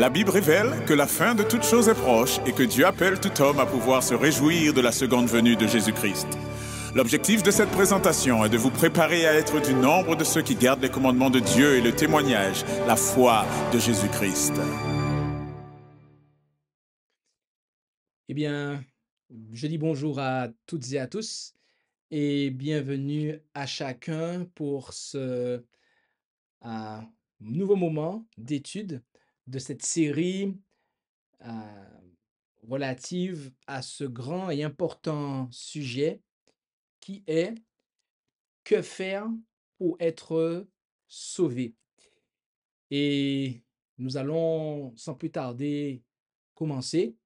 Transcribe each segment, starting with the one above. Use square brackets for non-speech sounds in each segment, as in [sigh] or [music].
La Bible révèle que la fin de toute chose est proche et que Dieu appelle tout homme à pouvoir se réjouir de la seconde venue de Jésus-Christ. L'objectif de cette présentation est de vous préparer à être du nombre de ceux qui gardent les commandements de Dieu et le témoignage, la foi de Jésus-Christ. Eh bien, je dis bonjour à toutes et à tous et bienvenue à chacun pour ce nouveau moment d'étude de cette série euh, relative à ce grand et important sujet qui est que faire pour être sauvé. Et nous allons sans plus tarder commencer.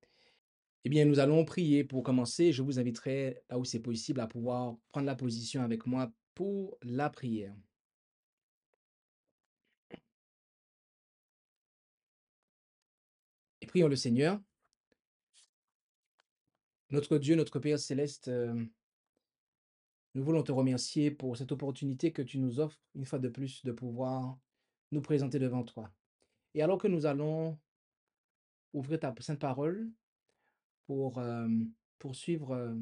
Eh bien, nous allons prier pour commencer. Je vous inviterai, là où c'est possible, à pouvoir prendre la position avec moi pour la prière. prions le Seigneur. Notre Dieu, notre Père céleste, euh, nous voulons te remercier pour cette opportunité que tu nous offres une fois de plus de pouvoir nous présenter devant toi. Et alors que nous allons ouvrir ta sainte parole pour euh, poursuivre euh,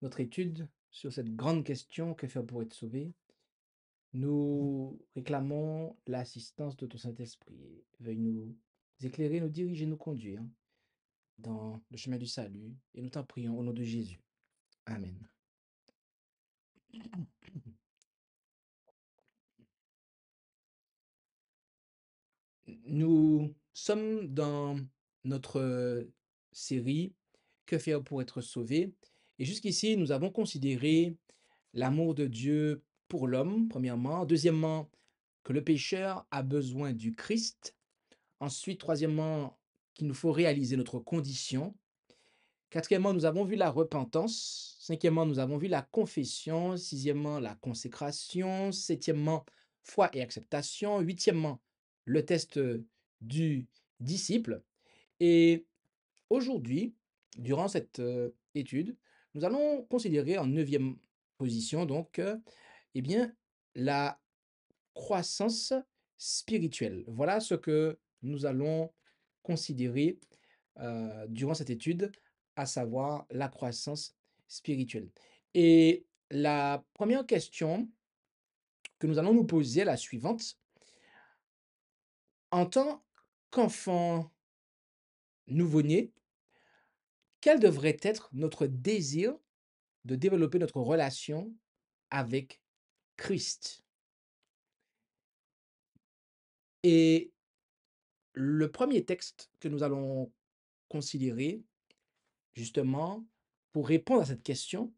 notre étude sur cette grande question que faire pour être sauvé, nous réclamons l'assistance de ton Saint-Esprit. Veuille nous éclairer, nous diriger, nous conduire dans le chemin du salut. Et nous t'en prions au nom de Jésus. Amen. Nous sommes dans notre euh, série Que faire pour être sauvé Et jusqu'ici, nous avons considéré l'amour de Dieu pour l'homme, premièrement. Deuxièmement, que le pécheur a besoin du Christ Ensuite, troisièmement, qu'il nous faut réaliser notre condition. Quatrièmement, nous avons vu la repentance. Cinquièmement, nous avons vu la confession. Sixièmement, la consécration. Septièmement, foi et acceptation. Huitièmement, le test du disciple. Et aujourd'hui, durant cette étude, nous allons considérer en neuvième position, donc, eh bien, la croissance spirituelle. Voilà ce que nous allons considérer euh, durant cette étude, à savoir la croissance spirituelle. Et la première question que nous allons nous poser est la suivante. En tant qu'enfant nouveau-né, quel devrait être notre désir de développer notre relation avec Christ Et le premier texte que nous allons considérer, justement, pour répondre à cette question,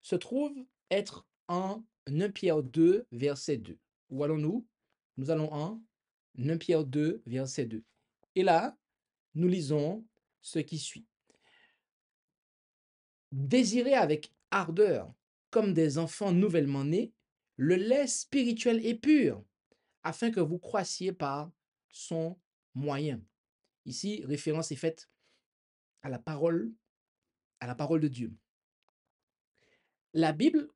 se trouve être en 1 Pierre 2, verset 2. Où allons-nous Nous allons en 1 Pierre 2, verset 2. Et là, nous lisons ce qui suit. Désirez avec ardeur, comme des enfants nouvellement nés, le lait spirituel et pur, afin que vous croissiez par son moyen. Ici, référence est faite à la parole, à la parole de Dieu. La Bible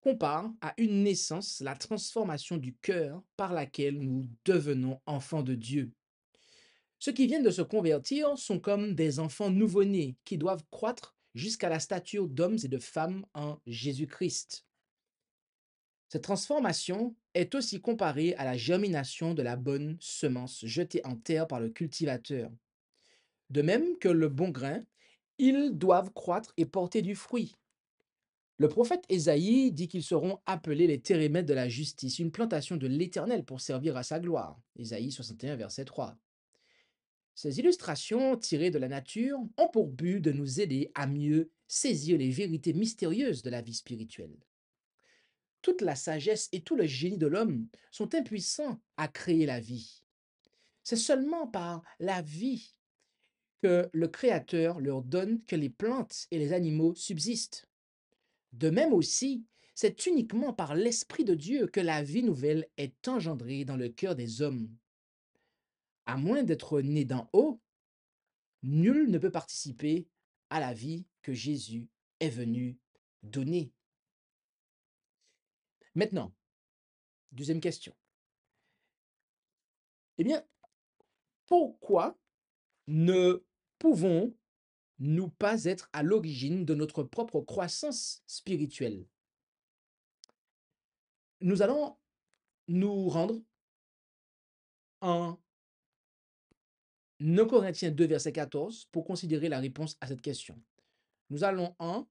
compare à une naissance la transformation du cœur par laquelle nous devenons enfants de Dieu. Ceux qui viennent de se convertir sont comme des enfants nouveau-nés qui doivent croître jusqu'à la stature d'hommes et de femmes en Jésus-Christ. Cette transformation est aussi comparée à la germination de la bonne semence jetée en terre par le cultivateur. De même que le bon grain, ils doivent croître et porter du fruit. Le prophète Ésaïe dit qu'ils seront appelés les térémètres de la justice, une plantation de l'Éternel pour servir à sa gloire. (Isaïe 61, verset 3. Ces illustrations tirées de la nature ont pour but de nous aider à mieux saisir les vérités mystérieuses de la vie spirituelle toute la sagesse et tout le génie de l'homme sont impuissants à créer la vie. C'est seulement par la vie que le Créateur leur donne que les plantes et les animaux subsistent. De même aussi, c'est uniquement par l'Esprit de Dieu que la vie nouvelle est engendrée dans le cœur des hommes. À moins d'être né d'en haut, nul ne peut participer à la vie que Jésus est venu donner. Maintenant, deuxième question. Eh bien, pourquoi ne pouvons-nous pas être à l'origine de notre propre croissance spirituelle Nous allons nous rendre en 1 Corinthiens 2, verset 14, pour considérer la réponse à cette question. Nous allons en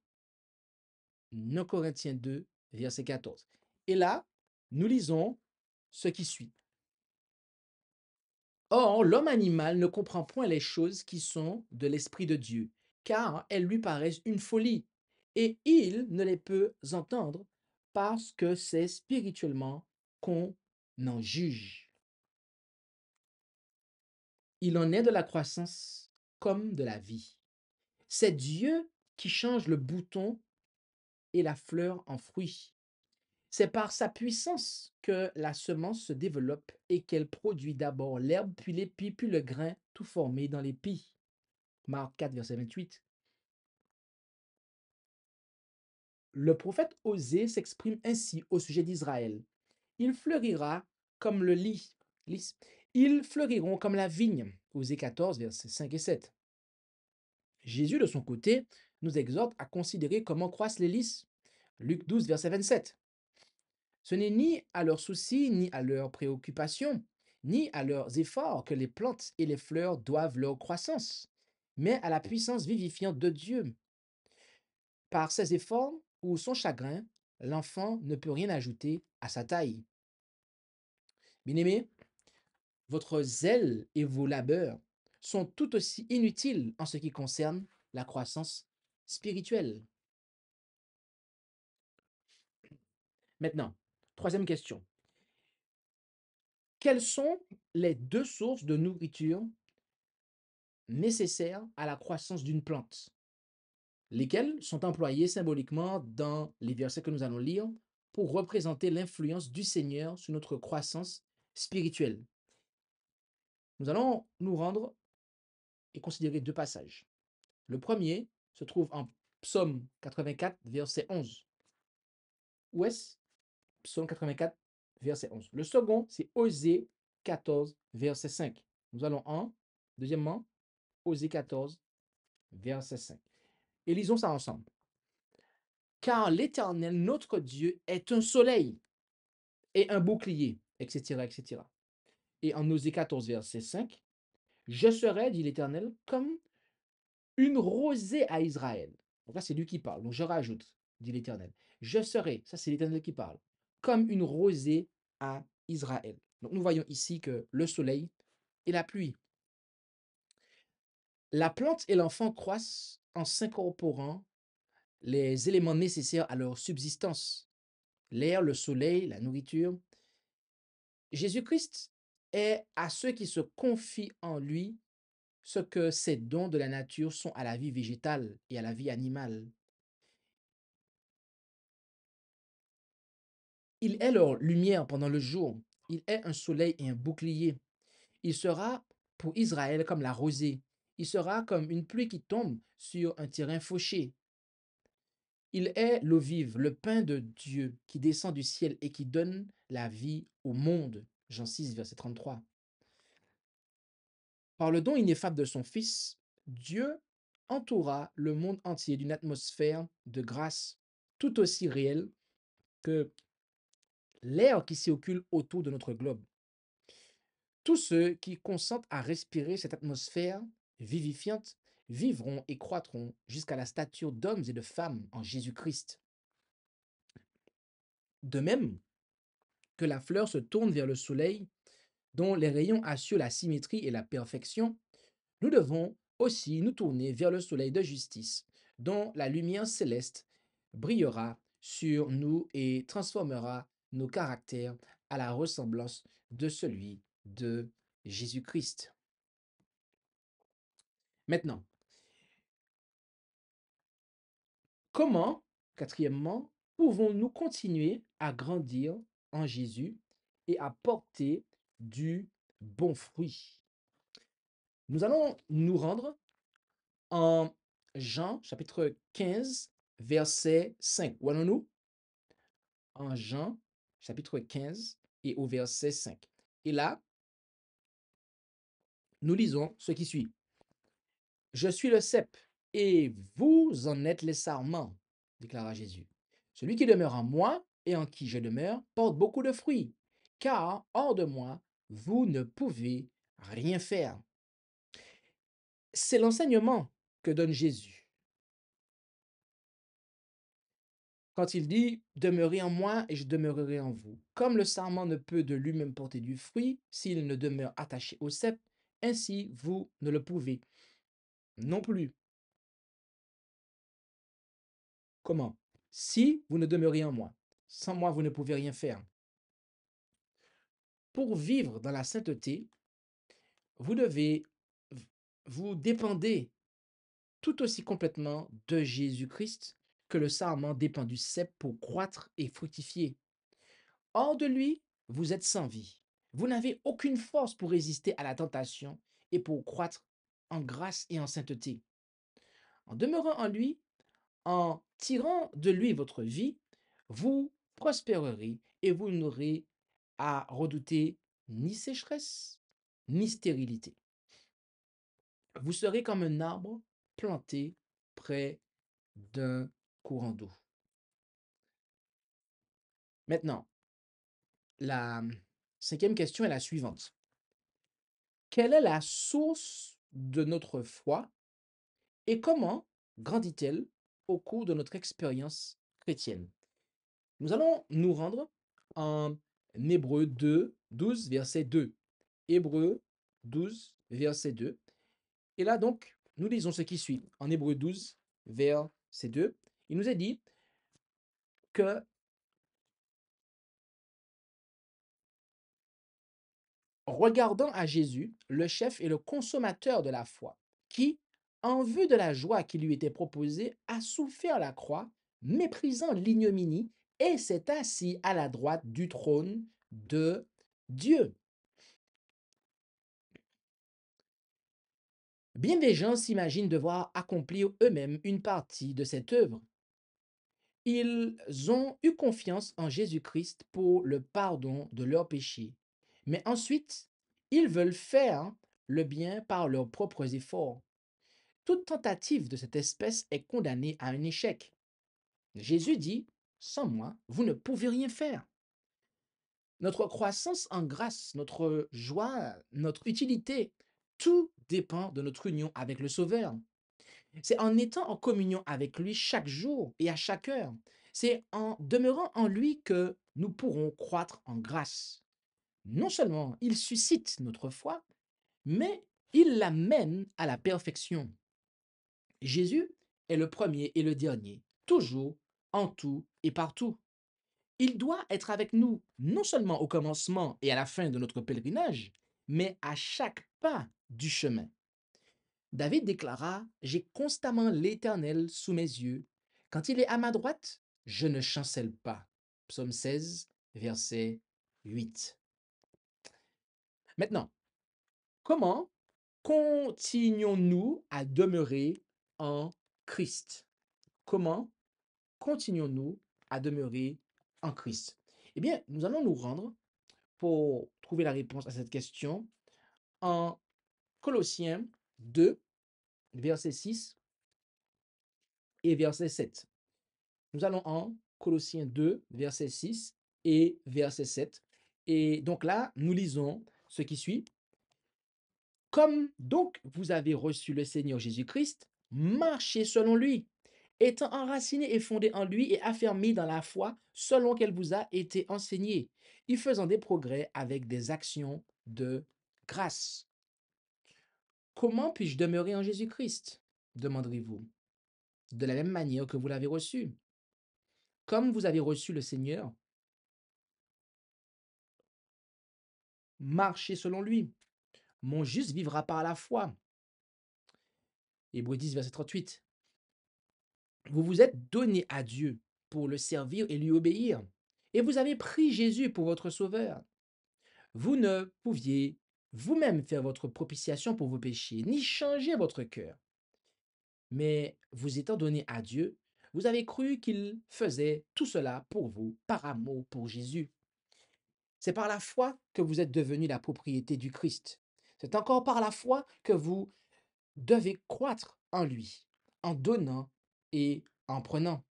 1 Corinthiens 2, verset 14. Et là, nous lisons ce qui suit. Or, l'homme animal ne comprend point les choses qui sont de l'Esprit de Dieu, car elles lui paraissent une folie, et il ne les peut entendre parce que c'est spirituellement qu'on en juge. Il en est de la croissance comme de la vie. C'est Dieu qui change le bouton et la fleur en fruit. C'est par sa puissance que la semence se développe et qu'elle produit d'abord l'herbe, puis l'épi, puis le grain, tout formé dans l'épi. Marc 4, verset 28. Le prophète Osée s'exprime ainsi au sujet d'Israël. Il fleurira comme le lit. Ils fleuriront comme la vigne. Osée 14, versets 5 et 7. Jésus, de son côté, nous exhorte à considérer comment croissent les lys. Luc 12, verset 27. Ce n'est ni à leurs soucis, ni à leurs préoccupations, ni à leurs efforts que les plantes et les fleurs doivent leur croissance, mais à la mmh. puissance vivifiante de Dieu. Par ses efforts ou son chagrin, l'enfant ne peut rien ajouter à sa taille. Bien-aimés, votre zèle et vos labeurs sont tout aussi inutiles en ce qui concerne la croissance spirituelle. Maintenant, Troisième question. Quelles sont les deux sources de nourriture nécessaires à la croissance d'une plante, lesquelles sont employées symboliquement dans les versets que nous allons lire pour représenter l'influence du Seigneur sur notre croissance spirituelle. Nous allons nous rendre et considérer deux passages. Le premier se trouve en Psaume 84, verset 11. Où est-ce psaume 84, verset 11. Le second, c'est Osée 14, verset 5. Nous allons en, deuxièmement, Osée 14, verset 5. Et lisons ça ensemble. Car l'Éternel, notre Dieu, est un soleil et un bouclier, etc., etc. Et en Osée 14, verset 5, Je serai, dit l'Éternel, comme une rosée à Israël. Donc là, c'est lui qui parle. Donc je rajoute, dit l'Éternel. Je serai, ça c'est l'Éternel qui parle comme une rosée à Israël. Donc nous voyons ici que le soleil et la pluie. La plante et l'enfant croissent en s'incorporant les éléments nécessaires à leur subsistance. L'air, le soleil, la nourriture. Jésus-Christ est à ceux qui se confient en lui ce que ces dons de la nature sont à la vie végétale et à la vie animale. Il est leur lumière pendant le jour. Il est un soleil et un bouclier. Il sera pour Israël comme la rosée. Il sera comme une pluie qui tombe sur un terrain fauché. Il est l'eau vive, le pain de Dieu qui descend du ciel et qui donne la vie au monde. Jean 6, verset 33. Par le don ineffable de son Fils, Dieu entoura le monde entier d'une atmosphère de grâce tout aussi réelle que l'air qui occupe autour de notre globe. Tous ceux qui consentent à respirer cette atmosphère vivifiante vivront et croîtront jusqu'à la stature d'hommes et de femmes en Jésus-Christ. De même que la fleur se tourne vers le soleil, dont les rayons assurent la symétrie et la perfection, nous devons aussi nous tourner vers le soleil de justice, dont la lumière céleste brillera sur nous et transformera nos caractères à la ressemblance de celui de Jésus-Christ. Maintenant, comment, quatrièmement, pouvons-nous continuer à grandir en Jésus et à porter du bon fruit Nous allons nous rendre en Jean chapitre 15, verset 5. Où allons-nous En Jean chapitre 15 et au verset 5. Et là, nous lisons ce qui suit. Je suis le cep et vous en êtes les sarments, déclara Jésus. Celui qui demeure en moi et en qui je demeure porte beaucoup de fruits, car hors de moi, vous ne pouvez rien faire. C'est l'enseignement que donne Jésus quand il dit Demeurez en moi et je demeurerai en vous. Comme le sarment ne peut de lui-même porter du fruit s'il ne demeure attaché au cep, ainsi vous ne le pouvez non plus. Comment Si vous ne demeurez en moi, sans moi vous ne pouvez rien faire. Pour vivre dans la sainteté, vous devez vous dépendre tout aussi complètement de Jésus-Christ que le sarment dépend du cep pour croître et fructifier. Hors de lui, vous êtes sans vie. Vous n'avez aucune force pour résister à la tentation et pour croître en grâce et en sainteté. En demeurant en lui, en tirant de lui votre vie, vous prospérerez et vous n'aurez à redouter ni sécheresse, ni stérilité. Vous serez comme un arbre planté près d'un courant d'eau. Maintenant, la hum, cinquième question est la suivante. Quelle est la source de notre foi et comment grandit-elle au cours de notre expérience chrétienne Nous allons nous rendre en Hébreu 2, 12, verset 2. Hébreu 12, verset 2. Et là donc, nous lisons ce qui suit en Hébreu 12, verset 2. Il nous est dit que regardant à Jésus, le chef et le consommateur de la foi, qui, en vue de la joie qui lui était proposée, a souffert la croix, méprisant l'ignominie, et s'est assis à la droite du trône de Dieu. Bien des gens s'imaginent devoir accomplir eux-mêmes une partie de cette œuvre. Ils ont eu confiance en Jésus-Christ pour le pardon de leurs péchés. Mais ensuite, ils veulent faire le bien par leurs propres efforts. Toute tentative de cette espèce est condamnée à un échec. Jésus dit, Sans moi, vous ne pouvez rien faire. Notre croissance en grâce, notre joie, notre utilité, tout dépend de notre union avec le Sauveur. C'est en étant en communion avec lui chaque jour et à chaque heure. C'est en demeurant en lui que nous pourrons croître en grâce. Non seulement il suscite notre foi, mais il l'amène à la perfection. Jésus est le premier et le dernier, toujours, en tout et partout. Il doit être avec nous non seulement au commencement et à la fin de notre pèlerinage, mais à chaque pas du chemin. David déclara, J'ai constamment l'Éternel sous mes yeux. Quand il est à ma droite, je ne chancelle pas. Psaume 16, verset 8. Maintenant, comment continuons-nous à demeurer en Christ Comment continuons-nous à demeurer en Christ Eh bien, nous allons nous rendre pour trouver la réponse à cette question en Colossiens 2, verset 6 et verset 7. Nous allons en Colossiens 2, verset 6 et verset 7. Et donc là, nous lisons ce qui suit. Comme donc vous avez reçu le Seigneur Jésus-Christ, marchez selon lui, étant enraciné et fondé en lui et affermi dans la foi selon qu'elle vous a été enseignée, y faisant des progrès avec des actions de grâce. Comment puis-je demeurer en Jésus-Christ demanderez-vous. De la même manière que vous l'avez reçu. Comme vous avez reçu le Seigneur, marchez selon lui. Mon juste vivra par la foi. Hébreu 10, verset 38. Vous vous êtes donné à Dieu pour le servir et lui obéir. Et vous avez pris Jésus pour votre sauveur. Vous ne pouviez vous-même faire votre propitiation pour vos péchés, ni changer votre cœur. Mais vous étant donné à Dieu, vous avez cru qu'il faisait tout cela pour vous par amour pour Jésus. C'est par la foi que vous êtes devenu la propriété du Christ. C'est encore par la foi que vous devez croître en lui, en donnant et en prenant.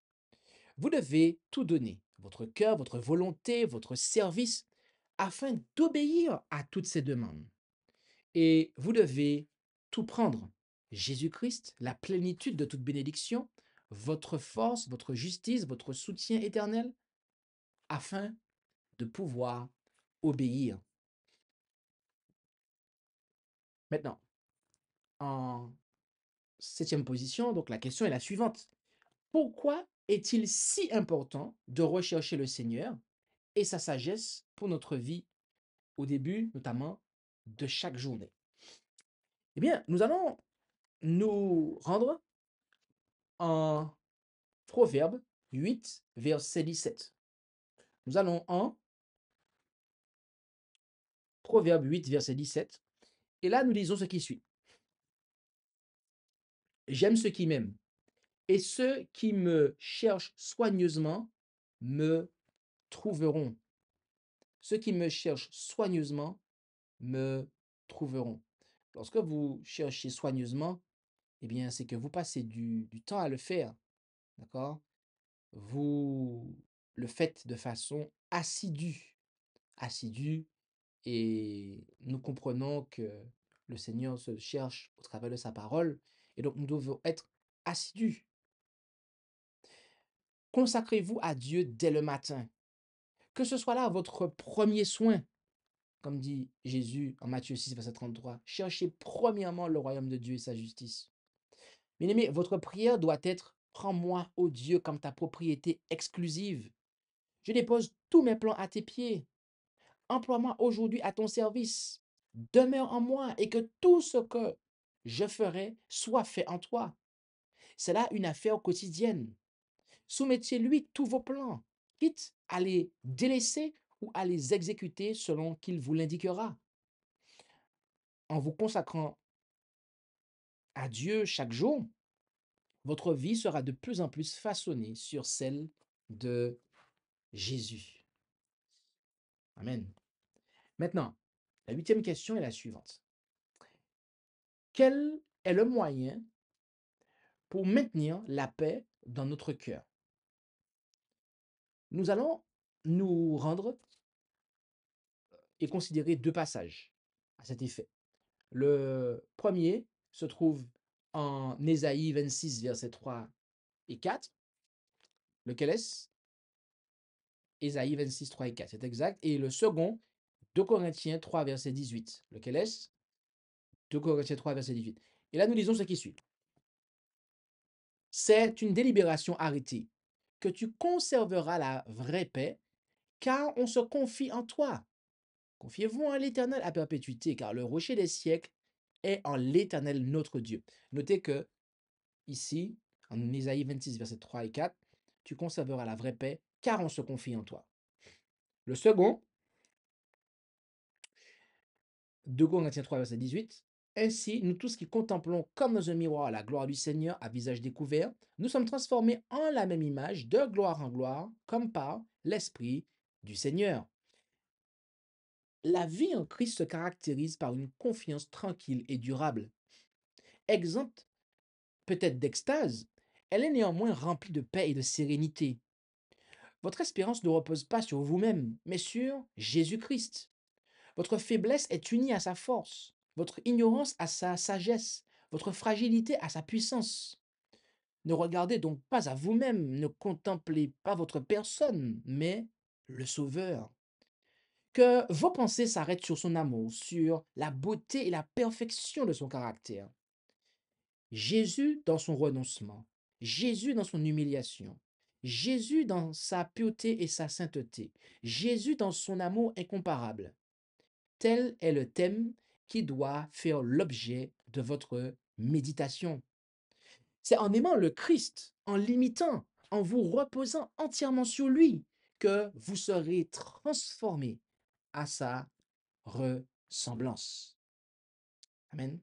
Vous devez tout donner, votre cœur, votre volonté, votre service, afin d'obéir à toutes ces demandes et vous devez tout prendre. Jésus-Christ, la plénitude de toute bénédiction, votre force, votre justice, votre soutien éternel, afin de pouvoir obéir. Maintenant, en septième position, donc la question est la suivante. Pourquoi est-il si important de rechercher le Seigneur et sa sagesse pour notre vie Au début, notamment, de chaque journée. Eh bien, nous allons nous rendre en Proverbe 8, verset 17. Nous allons en Proverbe 8, verset 17. Et là, nous lisons ce qui suit. J'aime ceux qui m'aiment, et ceux qui me cherchent soigneusement me trouveront. Ceux qui me cherchent soigneusement me trouveront. Lorsque vous cherchez soigneusement, eh bien, c'est que vous passez du, temps à le faire. D'accord Vous le faites de façon assidue. Assidue. Et nous comprenons que le Seigneur se cherche au travers de sa parole. Et donc, nous devons être assidus. Consacrez-vous à Dieu dès le matin. Que ce soit là votre premier soin, comme dit Jésus en Matthieu 6, verset 33, cherchez premièrement le royaume de Dieu et sa justice. Mes amis, votre prière doit être Prends-moi, ô Dieu, comme ta propriété exclusive. Je dépose tous mes plans à tes pieds. Emploie-moi aujourd'hui à ton service. Demeure en moi et que tout ce que je ferai soit fait en toi. C'est là une affaire quotidienne. Soumettez-lui tous vos plans, quitte à les délaisser ou à les exécuter selon qu'il vous l'indiquera. En vous consacrant à Dieu chaque jour, votre vie sera de plus en plus façonnée sur celle de Jésus. Amen. Maintenant, la huitième question est la suivante. Quel est le moyen pour maintenir la paix dans notre cœur Nous allons nous rendre et considérer deux passages à cet effet. Le premier se trouve en Ésaïe 26, versets 3 et 4. Lequel est-ce Ésaïe 26, 3 et 4, c'est exact. Et le second, 2 Corinthiens 3, verset 18. Lequel est-ce 2 Corinthiens 3, verset 18. Et là, nous lisons ce qui suit. C'est une délibération arrêtée que tu conserveras la vraie paix car on se confie en toi. Confiez-vous à l'Éternel à perpétuité, car le rocher des siècles est en l'Éternel notre Dieu. Notez que, ici, en Isaïe 26, versets 3 et 4, tu conserveras la vraie paix, car on se confie en toi. Le second, 2 Corinthiens 3, verset 18, ainsi, nous tous qui contemplons comme dans un miroir la gloire du Seigneur à visage découvert, nous sommes transformés en la même image, de gloire en gloire, comme par l'Esprit, du Seigneur. La vie en Christ se caractérise par une confiance tranquille et durable. Exempte peut-être d'extase, elle est néanmoins remplie de paix et de sérénité. Votre espérance ne repose pas sur vous-même, mais sur Jésus-Christ. Votre faiblesse est unie à sa force, votre ignorance à sa sagesse, votre fragilité à sa puissance. Ne regardez donc pas à vous-même, ne contemplez pas votre personne, mais le Sauveur. Que vos pensées s'arrêtent sur son amour, sur la beauté et la perfection de son caractère. Jésus dans son renoncement, Jésus dans son humiliation, Jésus dans sa pureté et sa sainteté, Jésus dans son amour incomparable. Tel est le thème qui doit faire l'objet de votre méditation. C'est en aimant le Christ, en l'imitant, en vous reposant entièrement sur lui, que vous serez transformés à sa ressemblance. Amen.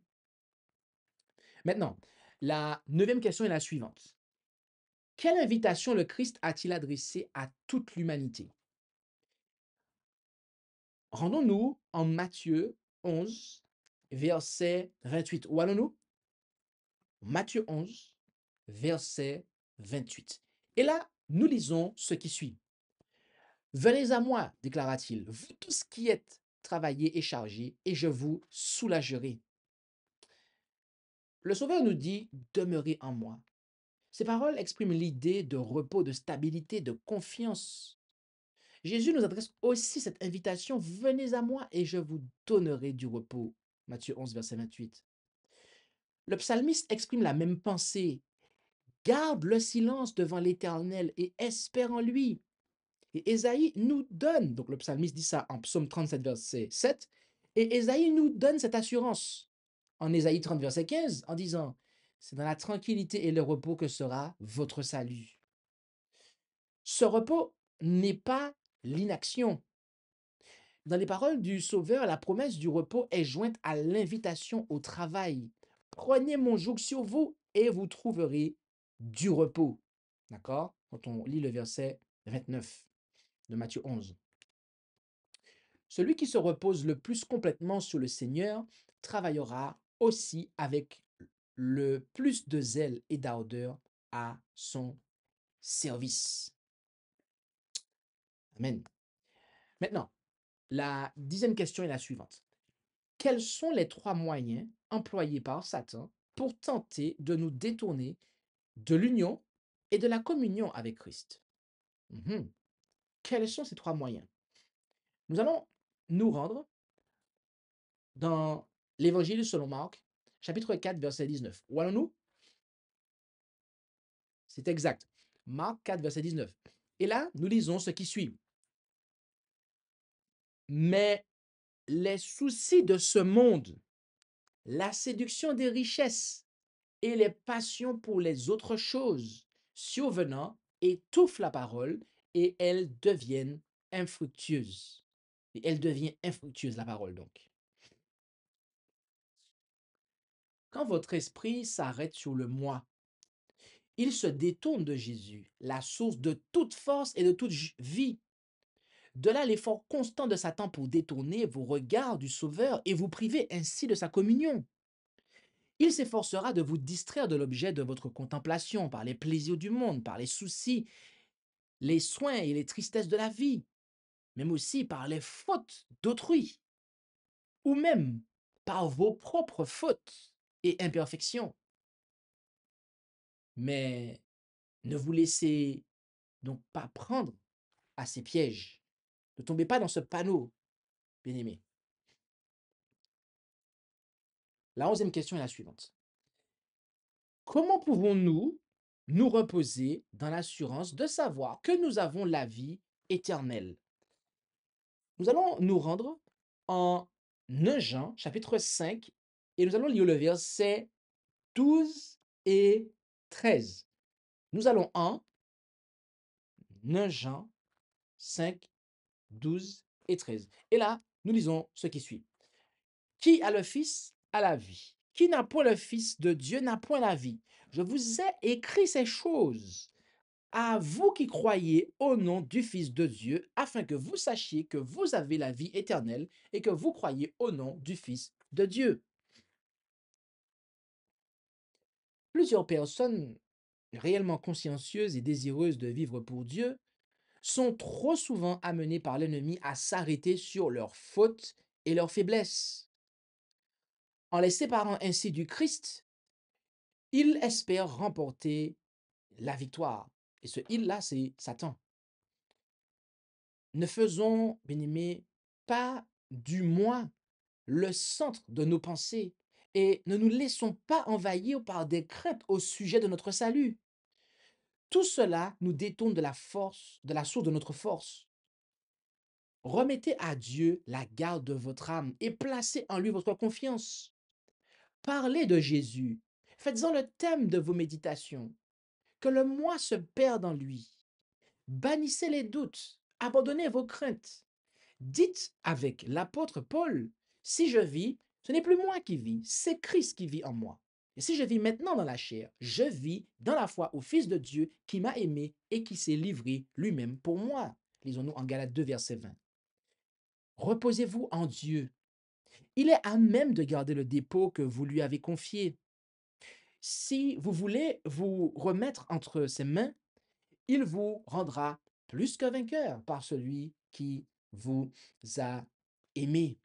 Maintenant, la neuvième question est la suivante. Quelle invitation le Christ a-t-il adressée à toute l'humanité Rendons-nous en Matthieu 11, verset 28. Où allons-nous Matthieu 11, verset 28. Et là, nous lisons ce qui suit. Venez à moi, déclara-t-il, vous tous qui êtes travaillés et chargés, et je vous soulagerai. Le Sauveur nous dit demeurez en moi. Ces paroles expriment l'idée de repos, de stabilité, de confiance. Jésus nous adresse aussi cette invitation venez à moi et je vous donnerai du repos. Matthieu 11, verset 28. Le psalmiste exprime la même pensée. Garde le silence devant l'Éternel et espère en lui. Et Esaïe nous donne, donc le psalmiste dit ça en psaume 37, verset 7, et Esaïe nous donne cette assurance en Esaïe 30, verset 15, en disant, c'est dans la tranquillité et le repos que sera votre salut. Ce repos n'est pas l'inaction. Dans les paroles du Sauveur, la promesse du repos est jointe à l'invitation au travail. Prenez mon joug sur vous et vous trouverez du repos. D'accord Quand on lit le verset 29 de Matthieu 11. Celui qui se repose le plus complètement sur le Seigneur travaillera aussi avec le plus de zèle et d'ardeur à son service. Amen. Maintenant, la dixième question est la suivante. Quels sont les trois moyens employés par Satan pour tenter de nous détourner de l'union et de la communion avec Christ mmh quels sont ces trois moyens Nous allons nous rendre dans l'Évangile selon Marc, chapitre 4, verset 19. Où allons-nous C'est exact. Marc 4, verset 19. Et là, nous lisons ce qui suit. Mais les soucis de ce monde, la séduction des richesses et les passions pour les autres choses survenant étouffent la parole et elles deviennent infructueuses. Et elle devient infructueuse, la parole donc. Quand votre esprit s'arrête sur le moi, il se détourne de Jésus, la source de toute force et de toute vie. De là l'effort constant de Satan pour détourner vos regards du Sauveur et vous priver ainsi de sa communion. Il s'efforcera de vous distraire de l'objet de votre contemplation par les plaisirs du monde, par les soucis les soins et les tristesses de la vie, même aussi par les fautes d'autrui, ou même par vos propres fautes et imperfections. Mais ne vous laissez donc pas prendre à ces pièges. Ne tombez pas dans ce panneau, bien-aimé. La onzième question est la suivante. Comment pouvons-nous nous reposer dans l'assurance de savoir que nous avons la vie éternelle. Nous allons nous rendre en 9 Jean, chapitre 5, et nous allons lire le verset 12 et 13. Nous allons en 1 Jean 5, 12 et 13. Et là, nous lisons ce qui suit. Qui a le Fils a la vie. Qui n'a point le Fils de Dieu n'a point la vie. Je vous ai écrit ces choses à vous qui croyez au nom du Fils de Dieu, afin que vous sachiez que vous avez la vie éternelle et que vous croyez au nom du Fils de Dieu. Plusieurs personnes réellement consciencieuses et désireuses de vivre pour Dieu sont trop souvent amenées par l'ennemi à s'arrêter sur leurs fautes et leurs faiblesses. En les séparant ainsi du Christ, il espère remporter la victoire. Et ce il-là, c'est Satan. Ne faisons, bien pas du moins le centre de nos pensées et ne nous laissons pas envahir par des craintes au sujet de notre salut. Tout cela nous détourne de la force, de la source de notre force. Remettez à Dieu la garde de votre âme et placez en lui votre confiance. Parlez de Jésus Faites-en le thème de vos méditations. Que le moi se perde en lui. Bannissez les doutes. Abandonnez vos craintes. Dites avec l'apôtre Paul, si je vis, ce n'est plus moi qui vis, c'est Christ qui vit en moi. Et si je vis maintenant dans la chair, je vis dans la foi au Fils de Dieu qui m'a aimé et qui s'est livré lui-même pour moi. Lisons-nous en Galates 2, verset 20. Reposez-vous en Dieu. Il est à même de garder le dépôt que vous lui avez confié si vous voulez vous remettre entre ses mains, il vous rendra plus que vainqueur par celui qui vous a aimé.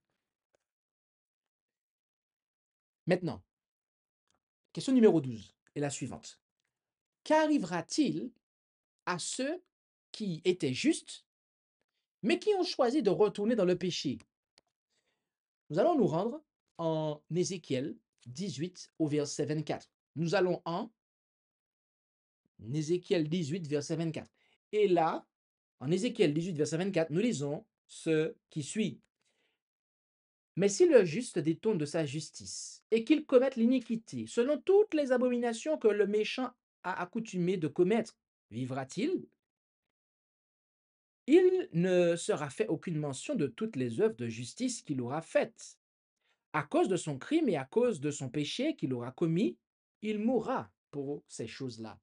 Maintenant, question numéro 12 est la suivante. Qu'arrivera-t-il à ceux qui étaient justes, mais qui ont choisi de retourner dans le péché Nous allons nous rendre en Ézéchiel 18 au verset 24. Nous allons en Ézéchiel 18, verset 24. Et là, en Ézéchiel 18, verset 24, nous lisons ce qui suit. Mais si le juste détourne de sa justice et qu'il commette l'iniquité, selon toutes les abominations que le méchant a accoutumé de commettre, vivra-t-il Il ne sera fait aucune mention de toutes les œuvres de justice qu'il aura faites. À cause de son crime et à cause de son péché qu'il aura commis, il mourra pour ces choses-là.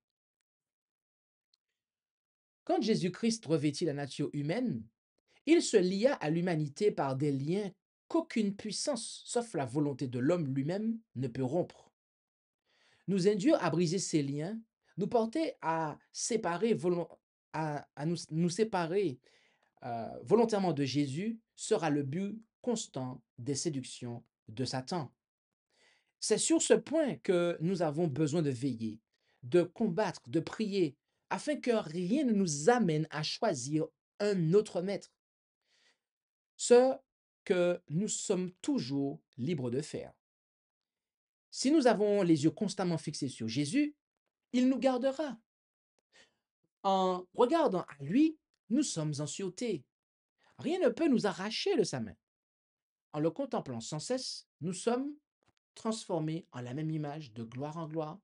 Quand Jésus-Christ revêtit la nature humaine, il se lia à l'humanité par des liens qu'aucune puissance, sauf la volonté de l'homme lui-même, ne peut rompre. Nous induire à briser ces liens, nous porter à, séparer, nous, séparer euh, volontairement de Jésus sera le but constant des séductions de Satan. C'est sur ce point que nous avons besoin de veiller, de combattre, de prier, afin que rien ne nous amène à choisir un autre maître. Ce que nous sommes toujours libres de faire. Si nous avons les yeux constamment fixés sur Jésus, il nous gardera. En regardant à lui, nous sommes en sûreté. Rien ne peut nous arracher de sa main. En le contemplant sans cesse, nous sommes transformé en la même image de gloire en gloire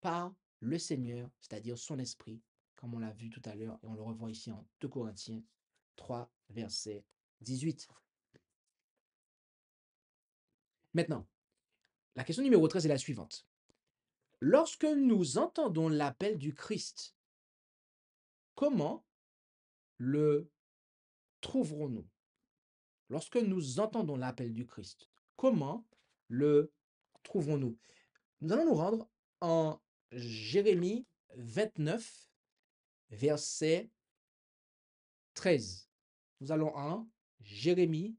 par le Seigneur, c'est-à-dire son esprit, comme on l'a vu tout à l'heure et on le revoit ici en 2 Corinthiens 3, verset 18. Maintenant, la question numéro 13 est la suivante. Lorsque nous entendons l'appel du Christ, comment le trouverons-nous Lorsque nous entendons l'appel du Christ, comment le trouverons-nous Nous allons nous rendre en Jérémie 29, verset 13. Nous allons en Jérémie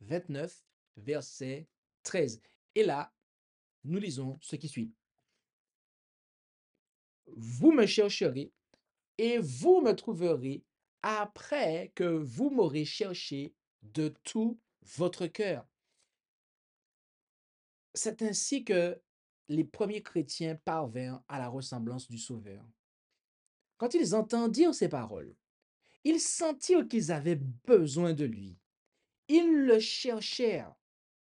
29, verset 13. Et là, nous lisons ce qui suit. Vous me chercherez et vous me trouverez après que vous m'aurez cherché de tout votre cœur. C'est ainsi que les premiers chrétiens parvinrent à la ressemblance du Sauveur. Quand ils entendirent ces paroles, ils sentirent qu'ils avaient besoin de lui. Ils le cherchèrent,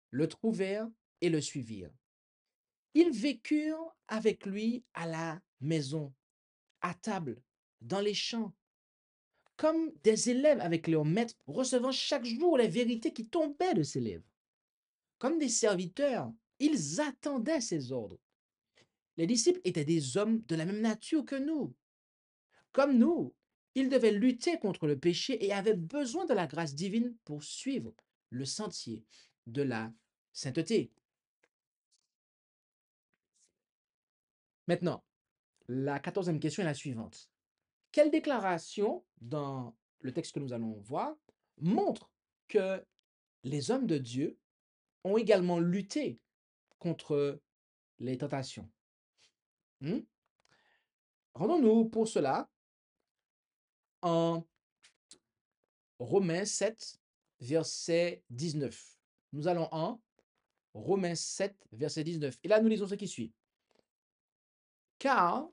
le trouvèrent et le suivirent. Ils vécurent avec lui à la maison, à table, dans les champs, comme des élèves avec leur maîtres, recevant chaque jour la vérité qui tombait de ses lèvres, comme des serviteurs ils attendaient ses ordres. Les disciples étaient des hommes de la même nature que nous. Comme nous, ils devaient lutter contre le péché et avaient besoin de la grâce divine pour suivre le sentier de la sainteté. Maintenant, la quatorzième question est la suivante. Quelle déclaration dans le texte que nous allons voir montre que les hommes de Dieu ont également lutté contre les tentations. Hmm? Rendons-nous pour cela en Romains 7, verset 19. Nous allons en Romains 7, verset 19. Et là, nous lisons ce qui suit. Car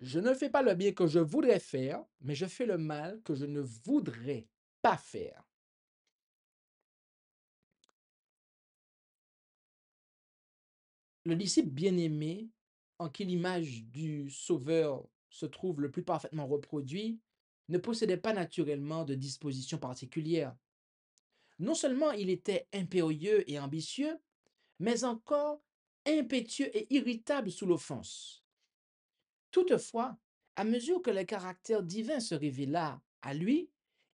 je ne fais pas le bien que je voudrais faire, mais je fais le mal que je ne voudrais pas faire. Le disciple bien-aimé, en qui l'image du Sauveur se trouve le plus parfaitement reproduit, ne possédait pas naturellement de disposition particulière. Non seulement il était impérieux et ambitieux, mais encore impétueux et irritable sous l'offense. Toutefois, à mesure que le caractère divin se révéla à lui,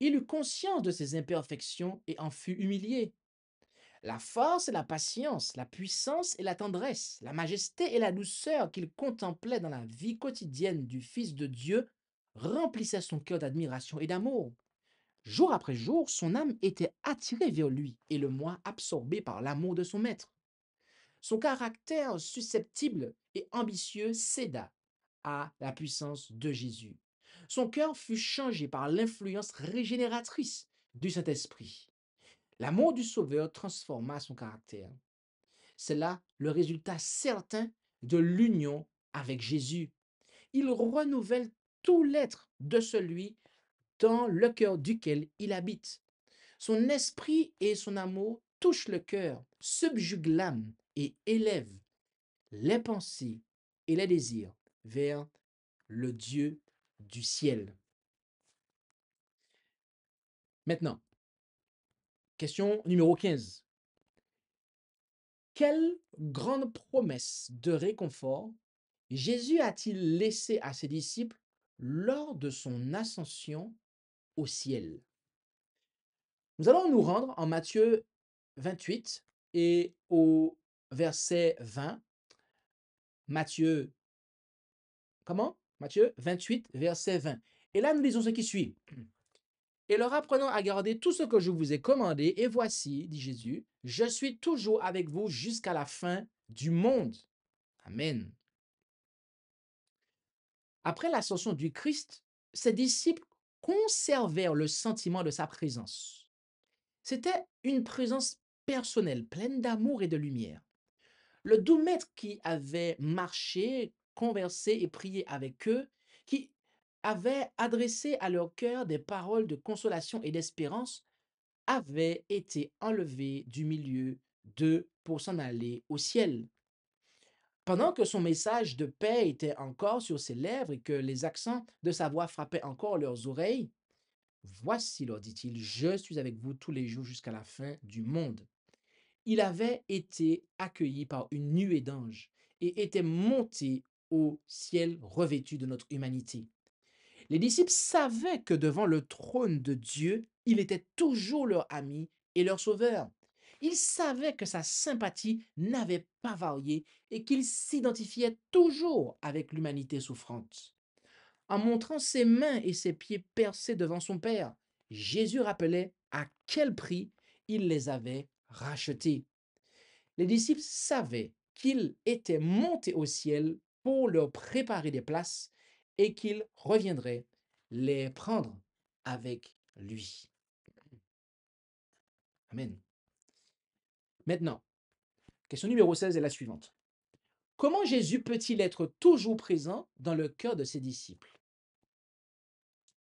il eut conscience de ses imperfections et en fut humilié la force et la patience, la puissance et la tendresse, la majesté et la douceur qu'il contemplait dans la vie quotidienne du Fils de Dieu remplissaient son cœur d'admiration et d'amour. Jour après jour, son âme était attirée vers lui et le moi absorbé par l'amour de son maître. Son caractère susceptible et ambitieux céda à la puissance de Jésus. Son cœur fut changé par l'influence régénératrice du Saint-Esprit. L'amour du Sauveur transforma son caractère. C'est là le résultat certain de l'union avec Jésus. Il renouvelle tout l'être de celui dans le cœur duquel il habite. Son esprit et son amour touchent le cœur, subjuguent l'âme et élèvent les pensées et les désirs vers le Dieu du ciel. Maintenant, Question numéro 15. Quelle grande promesse de réconfort Jésus a-t-il laissé à ses disciples lors de son ascension au ciel Nous allons nous rendre en Matthieu 28 et au verset 20. Matthieu, comment Matthieu 28, verset 20. Et là, nous lisons ce qui suit et leur apprenant à garder tout ce que je vous ai commandé. Et voici, dit Jésus, je suis toujours avec vous jusqu'à la fin du monde. Amen. Après l'ascension du Christ, ses disciples conservèrent le sentiment de sa présence. C'était une présence personnelle, pleine d'amour et de lumière. Le doux maître qui avait marché, conversé et prié avec eux, qui avaient adressé à leur cœur des paroles de consolation et d'espérance avaient été enlevés du milieu d'eux pour s'en aller au ciel. Pendant que son message de paix était encore sur ses lèvres et que les accents de sa voix frappaient encore leurs oreilles, Voici, leur dit-il, je suis avec vous tous les jours jusqu'à la fin du monde. Il avait été accueilli par une nuée d'anges et était monté au ciel revêtu de notre humanité. Les disciples savaient que devant le trône de Dieu, il était toujours leur ami et leur sauveur. Ils savaient que sa sympathie n'avait pas varié et qu'il s'identifiait toujours avec l'humanité souffrante. En montrant ses mains et ses pieds percés devant son Père, Jésus rappelait à quel prix il les avait rachetés. Les disciples savaient qu'il était monté au ciel pour leur préparer des places et qu'il reviendrait les prendre avec lui. Amen. Maintenant, question numéro 16 est la suivante. Comment Jésus peut-il être toujours présent dans le cœur de ses disciples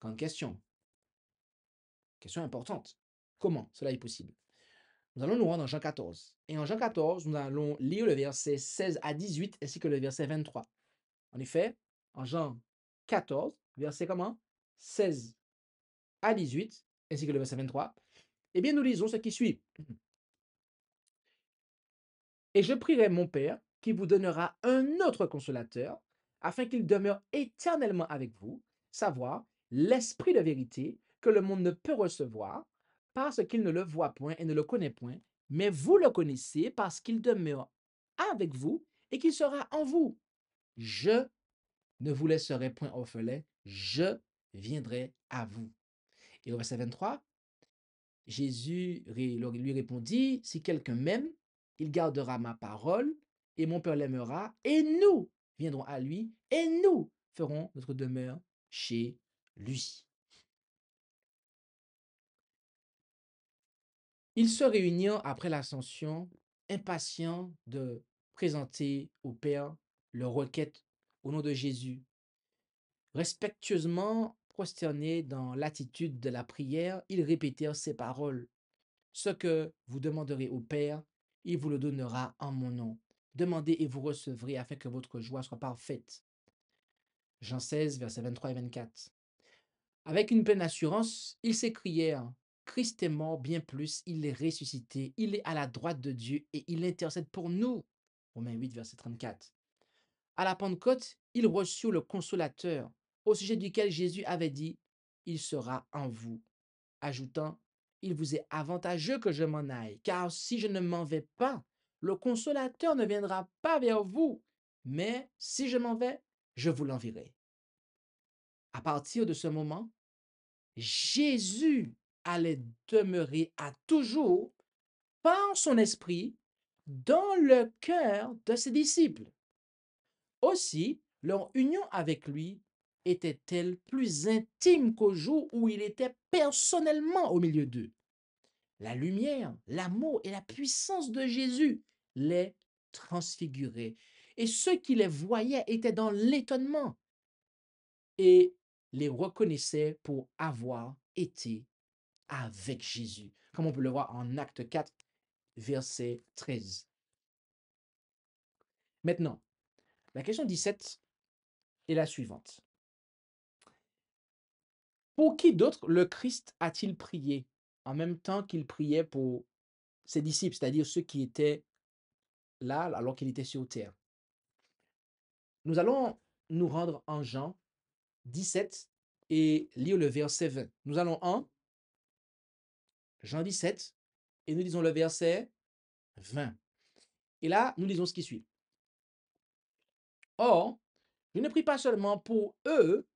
Grande question. Question importante. Comment cela est possible Nous allons nous rendre en Jean 14. Et en Jean 14, nous allons lire le verset 16 à 18 ainsi que le verset 23. En effet, en Jean 14, verset comment 16 à 18, ainsi que le verset 23, et eh bien nous lisons ce qui suit. [clears throat] Et je prierai mon Père qui vous donnera un autre consolateur, afin qu'il demeure éternellement avec vous, savoir l'Esprit de vérité que le monde ne peut recevoir, parce qu'il ne le voit point et ne le connaît point, mais vous le connaissez parce qu'il demeure avec vous et qu'il sera en vous. Je ne vous laisserez point orphelin, je viendrai à vous. Et au verset 23, Jésus lui répondit, si quelqu'un m'aime, il gardera ma parole, et mon Père l'aimera, et nous viendrons à lui, et nous ferons notre demeure chez lui. Ils se réunirent après l'ascension, impatients de présenter au Père leur requête au nom de Jésus, respectueusement prosterné dans l'attitude de la prière, ils répétèrent ces paroles. Ce que vous demanderez au Père, il vous le donnera en mon nom. Demandez et vous recevrez afin que votre joie soit parfaite. Jean 16, versets 23 et 24. Avec une pleine assurance, ils s'écrièrent Christ est mort, bien plus, il est ressuscité, il est à la droite de Dieu et il intercède pour nous. Romains 8, verset 34. À la Pentecôte, il reçut le consolateur, au sujet duquel Jésus avait dit, Il sera en vous, ajoutant, Il vous est avantageux que je m'en aille, car si je ne m'en vais pas, le consolateur ne viendra pas vers vous, mais si je m'en vais, je vous l'enverrai. À partir de ce moment, Jésus allait demeurer à toujours par son esprit dans le cœur de ses disciples. Aussi, leur union avec lui était-elle plus intime qu'au jour où il était personnellement au milieu d'eux. La lumière, l'amour et la puissance de Jésus les transfiguraient. Et ceux qui les voyaient étaient dans l'étonnement et les reconnaissaient pour avoir été avec Jésus, comme on peut le voir en acte 4, verset 13. Maintenant, la question 17 est la suivante. Pour qui d'autre le Christ a-t-il prié en même temps qu'il priait pour ses disciples, c'est-à-dire ceux qui étaient là alors qu'il était sur terre Nous allons nous rendre en Jean 17 et lire le verset 20. Nous allons en Jean 17 et nous lisons le verset 20. Et là, nous lisons ce qui suit. Or, je ne prie pas seulement pour eux,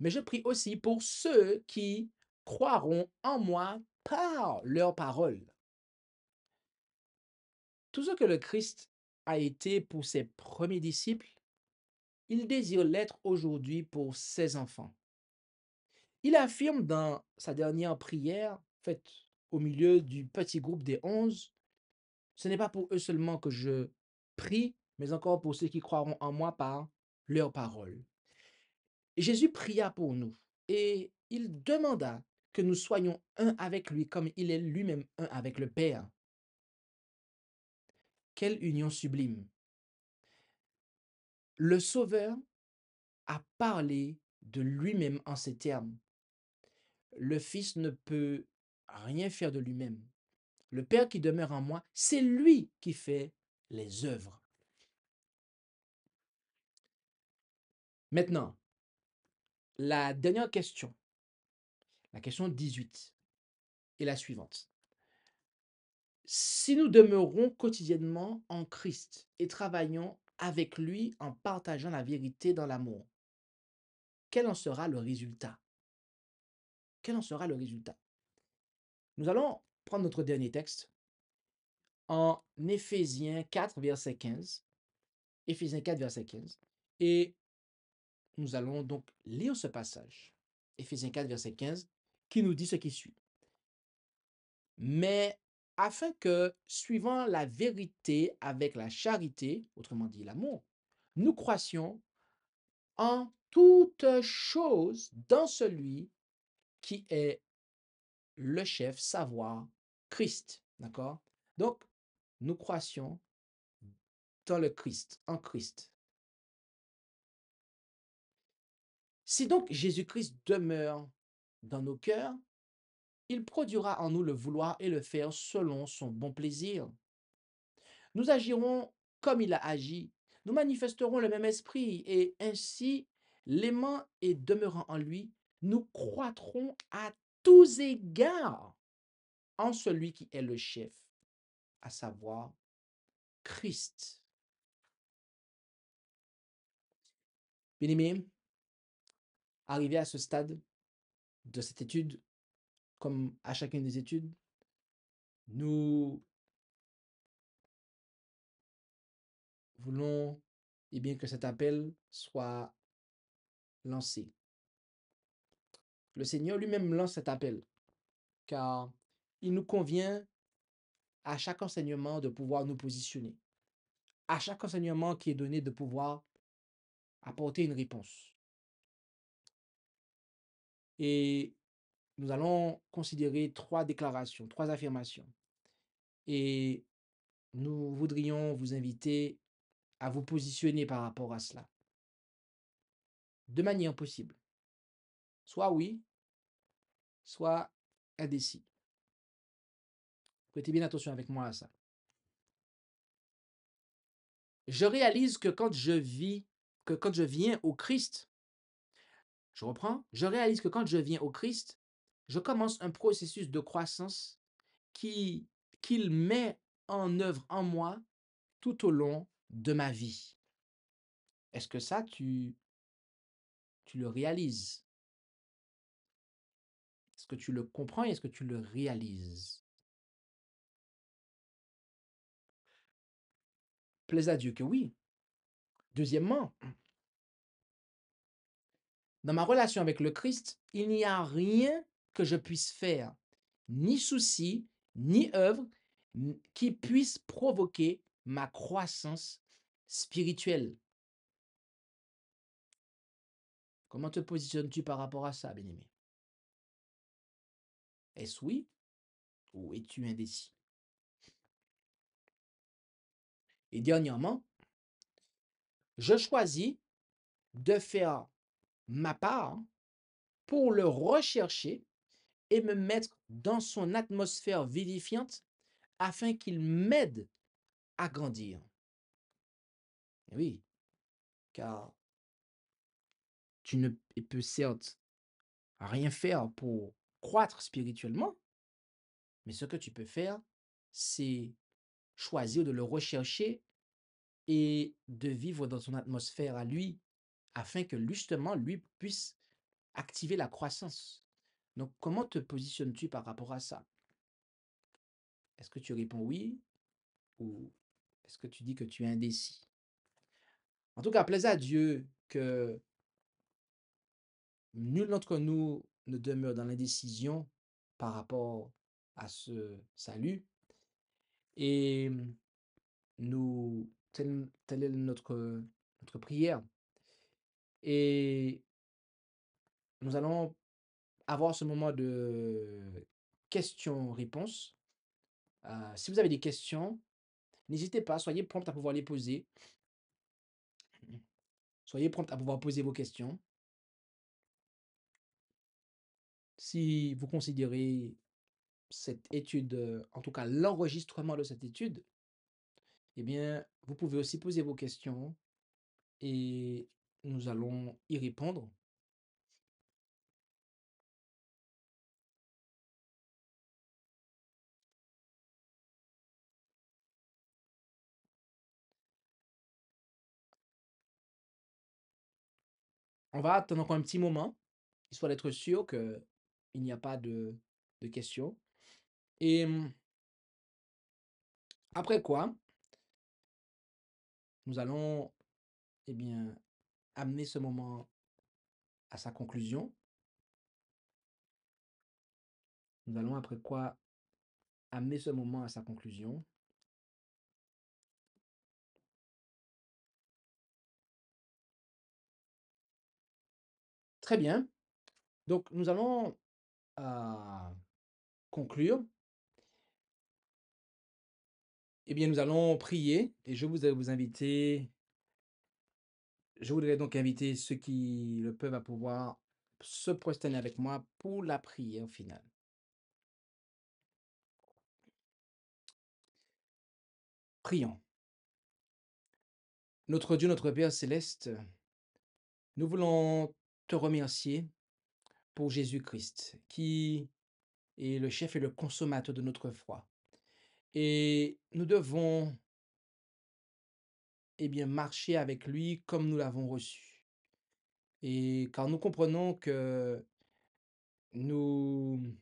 mais je prie aussi pour ceux qui croiront en moi par leur parole. Tout ce que le Christ a été pour ses premiers disciples, il désire l'être aujourd'hui pour ses enfants. Il affirme dans sa dernière prière, faite au milieu du petit groupe des onze, ce n'est pas pour eux seulement que je prie, mais encore pour ceux qui croiront en moi par leur parole. Jésus pria pour nous et il demanda que nous soyons un avec lui comme il est lui-même un avec le Père. Quelle union sublime. Le Sauveur a parlé de lui-même en ces termes. Le Fils ne peut rien faire de lui-même. Le Père qui demeure en moi, c'est lui qui fait les œuvres. Maintenant, la dernière question, la question 18, est la suivante. Si nous demeurons quotidiennement en Christ et travaillons avec lui en partageant la vérité dans l'amour, quel en sera le résultat Quel en sera le résultat Nous allons prendre notre dernier texte en Éphésiens 4, verset 15. Éphésiens 4, verset 15. Et nous allons donc lire ce passage, Ephésiens 4, verset 15, qui nous dit ce qui suit. Mais afin que, suivant la vérité avec la charité, autrement dit l'amour, nous croissions en toute chose dans celui qui est le chef, savoir Christ. D'accord Donc, nous croissions dans le Christ, en Christ. Si donc Jésus-Christ demeure dans nos cœurs, il produira en nous le vouloir et le faire selon son bon plaisir. Nous agirons comme il a agi, nous manifesterons le même esprit et ainsi, l'aimant et demeurant en lui, nous croîtrons à tous égards en celui qui est le chef, à savoir Christ. bien arrivé à ce stade de cette étude, comme à chacune des études, nous voulons eh bien, que cet appel soit lancé. Le Seigneur lui-même lance cet appel, car il nous convient à chaque enseignement de pouvoir nous positionner, à chaque enseignement qui est donné de pouvoir apporter une réponse. Et nous allons considérer trois déclarations, trois affirmations. Et nous voudrions vous inviter à vous positionner par rapport à cela. De manière possible. Soit oui, soit indécis. Prêtez bien attention avec moi à ça. Je réalise que quand je vis, que quand je viens au Christ, je reprends. Je réalise que quand je viens au Christ, je commence un processus de croissance qui qu'il met en œuvre en moi tout au long de ma vie. Est-ce que ça, tu, tu le réalises Est-ce que tu le comprends et est-ce que tu le réalises Plaise à Dieu que oui. Deuxièmement, dans ma relation avec le Christ, il n'y a rien que je puisse faire, ni souci, ni œuvre, qui puisse provoquer ma croissance spirituelle. Comment te positionnes-tu par rapport à ça, bien-aimé Est-ce oui ou es-tu indécis Et dernièrement, je choisis de faire ma part hein, pour le rechercher et me mettre dans son atmosphère vivifiante afin qu'il m'aide à grandir. Oui, car tu ne peux certes rien faire pour croître spirituellement, mais ce que tu peux faire, c'est choisir de le rechercher et de vivre dans son atmosphère à lui, afin que justement lui puisse activer la croissance. Donc, comment te positionnes-tu par rapport à ça Est-ce que tu réponds oui ou est-ce que tu dis que tu es indécis En tout cas, plaise à Dieu que nul d'entre nous ne demeure dans l'indécision par rapport à ce salut. Et nous, telle, est notre, notre prière, et nous allons avoir ce moment de questions-réponses. Euh, si vous avez des questions, n'hésitez pas, soyez prompt à pouvoir les poser. Soyez prompt à pouvoir poser vos questions. Si vous considérez cette étude, euh, en tout cas l'enregistrement de cette étude, eh bien, vous pouvez aussi poser vos questions et nous allons y répondre. On va attendre encore un petit moment, histoire d'être sûr qu'il n'y a pas de, de questions. Et hum, après quoi, nous allons eh bien, amener ce moment à sa conclusion. Nous allons après quoi amener ce moment à sa conclusion. Très bien. Donc nous allons ah, conclure. Eh bien, nous allons prier et je vous vous inviter je voudrais donc inviter ceux qui le peuvent à pouvoir se prosterner avec moi pour la prière finale. Prions. Notre Dieu, notre Père céleste, nous voulons te remercier pour Jésus-Christ, qui est le chef et le consommateur de notre foi. Et nous devons eh bien, marcher avec lui comme nous l'avons reçu. Et quand nous comprenons que nous,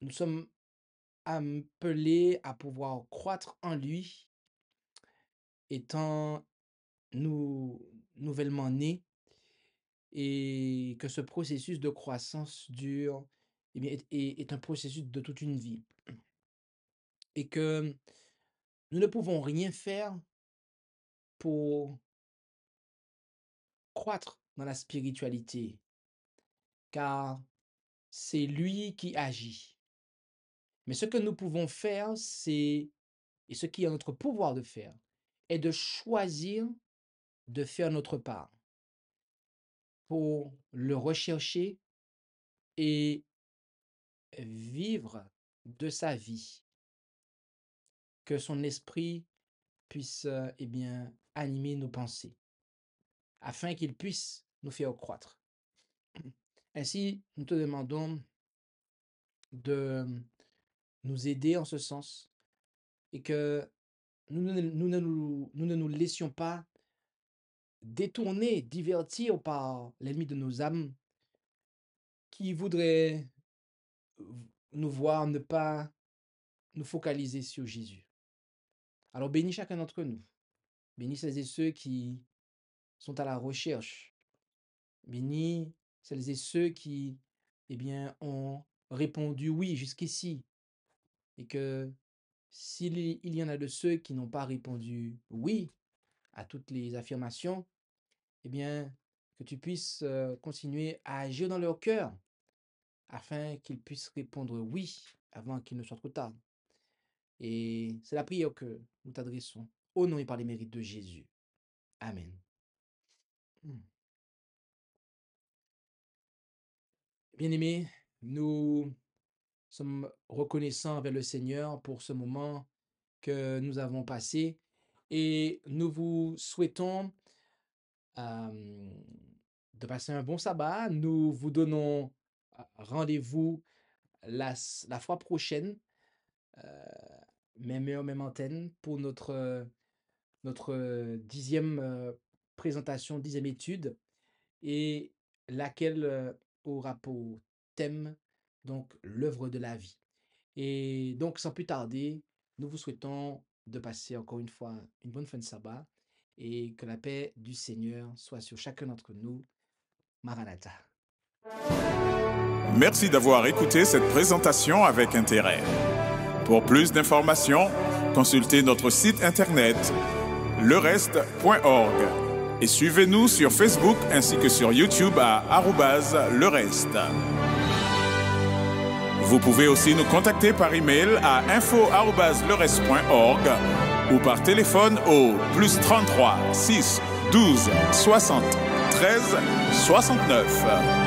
nous sommes appelés à pouvoir croître en lui, étant nous nouvellement nés, et que ce processus de croissance dure, et eh bien, est un processus de toute une vie. Et que nous ne pouvons rien faire pour croître dans la spiritualité, car c'est lui qui agit. Mais ce que nous pouvons faire, c'est, et ce qui est notre pouvoir de faire, est de choisir de faire notre part pour le rechercher et vivre de sa vie. Que son esprit puisse et euh, eh bien, animer nos pensées, afin qu'ils puissent nous faire croître. [clears throat] Ainsi, nous te demandons de nous aider en ce sens et que nous, ne nous, nous laissions pas détourner, divertir par l'ennemi de nos âmes qui voudrait nous voir ne pas nous focaliser sur Jésus. Alors bénis chacun d'entre nous. Bénis celles et ceux qui sont à la recherche. Bénis celles et ceux qui eh bien, ont répondu oui jusqu'ici. Et que s'il y en a de ceux qui n'ont pas répondu oui à toutes les affirmations, eh bien, que tu puisses continuer à agir dans leur cœur afin qu'ils puissent répondre oui avant qu'il ne soit trop tard. Et c'est la prière que nous t'adressons au nom et par les mérites de Jésus. Amen. Mmh. Bien-aimés, nous sommes reconnaissants vers le Seigneur pour ce moment que nous avons passé et nous vous souhaitons de passer un bon sabbat. Nous vous donnons rendez-vous la, fois prochaine, même heure, même antenne, pour notre notre dixième présentation, dixième étude, et laquelle aura pour thème donc l'œuvre de la vie. Et donc sans plus tarder, nous vous souhaitons de passer encore une fois une bonne fin de sabbat et que la paix du Seigneur soit sur chacun d'entre nous. Maranatha. Merci d'avoir écouté cette présentation avec intérêt. Pour plus d'informations, consultez notre site internet lereste.org. Et suivez-nous sur Facebook ainsi que sur YouTube à arrobase le Vous pouvez aussi nous contacter par email à info.lereste.org ou par téléphone au plus 33 6 12 60 13 69.